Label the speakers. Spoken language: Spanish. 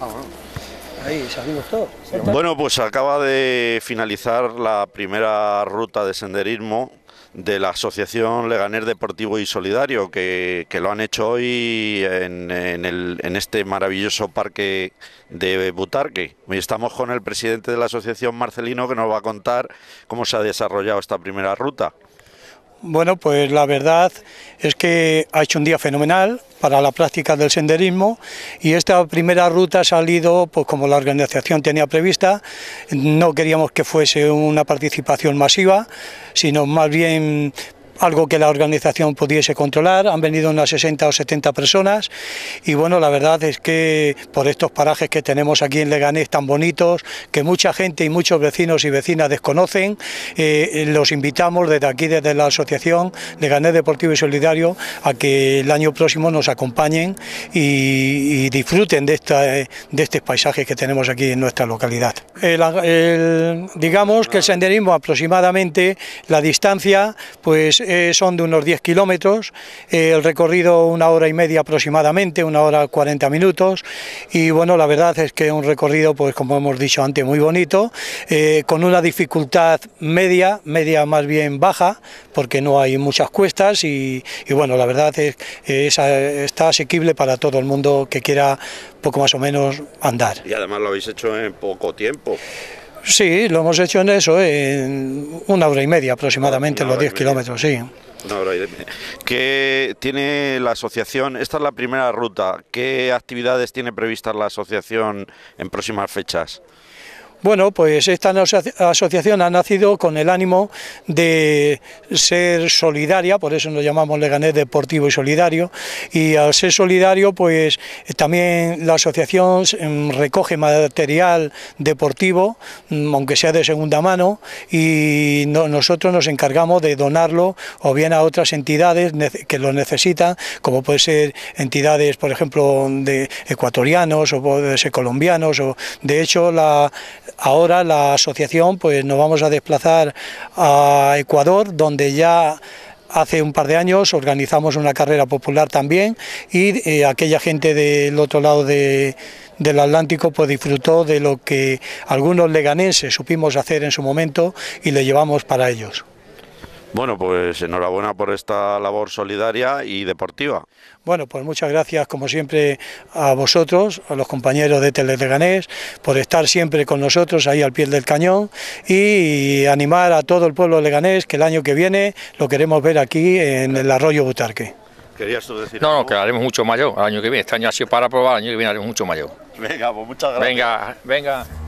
Speaker 1: Ah,
Speaker 2: bueno. pues acaba de finalizar la primera ruta de senderismo de la Asociación Leganer Deportivo y Solidario, que, lo han hecho hoy en, en, este maravilloso parque de Butarque. Hoy estamos con el presidente de la asociación, Marcelino, que nos va a contar cómo se ha desarrollado esta primera ruta.
Speaker 1: Bueno, pues la verdad es que ha hecho un día fenomenal para la práctica del senderismo y esta primera ruta ha salido pues como la organización tenía prevista. No queríamos que fuese una participación masiva, sino más bien algo que la organización pudiese controlar, han venido unas 60 o 70 personas y bueno, la verdad es que por estos parajes que tenemos aquí en Leganés tan bonitos, que mucha gente y muchos vecinos y vecinas desconocen, eh, los invitamos desde aquí, desde la Asociación Leganés Deportivo y Solidario, a que el año próximo nos acompañen y, disfruten de, esta, de estos paisajes que tenemos aquí en nuestra localidad. digamos que el senderismo aproximadamente, la distancia, pues eh, son de unos 10 kilómetros, eh, el recorrido una hora y media aproximadamente, una hora 40 minutos y bueno, la verdad es que es un recorrido, pues como hemos dicho antes, muy bonito, eh, con una dificultad media, media más bien baja, porque no hay muchas cuestas y, y bueno, la verdad es que está asequible para todo el mundo que quiera poco más o menos
Speaker 2: andar. Y además lo habéis hecho en poco tiempo.
Speaker 1: Sí, lo hemos hecho en eso, en una hora y media aproximadamente, los 10 kilómetros, sí.
Speaker 2: Una hora y media. ¿Qué tiene la asociación? Esta es la primera ruta. ¿Qué actividades tiene previstas la asociación en próximas fechas?
Speaker 1: Bueno, pues esta asociación ha nacido con el ánimo de ser solidaria, por eso nos llamamos Leganés Deportivo y Solidario, y al ser solidario, pues también la asociación mm, recoge material deportivo, mm, aunque sea de segunda mano, y nosotros nos encargamos de donarlo o bien a otras entidades que lo necesitan, como puede ser entidades, por ejemplo, de ecuatorianos o puede ser colombianos, o de hecho la Ahora la asociación pues nos vamos a desplazar a Ecuador, donde ya hace un par de años organizamos una carrera popular también y eh, aquella gente del otro lado del Atlántico pues, disfrutó de lo que algunos leganenses supimos hacer en su momento y le llevamos para ellos.
Speaker 2: Bueno, pues enhorabuena por esta labor solidaria y deportiva.
Speaker 1: Bueno, pues muchas gracias como siempre a vosotros, a los compañeros de ganés por estar siempre con nosotros ahí al pie del cañón y animar a todo el pueblo leganés que el año que viene lo queremos ver aquí en el arroyo Butarque.
Speaker 2: ¿Querías tú decir No, no, que haremos mucho mayor el año que viene. Este año ha sido para probar, el año que viene haremos mucho mayor. Venga, pues muchas gracias. Venga, venga.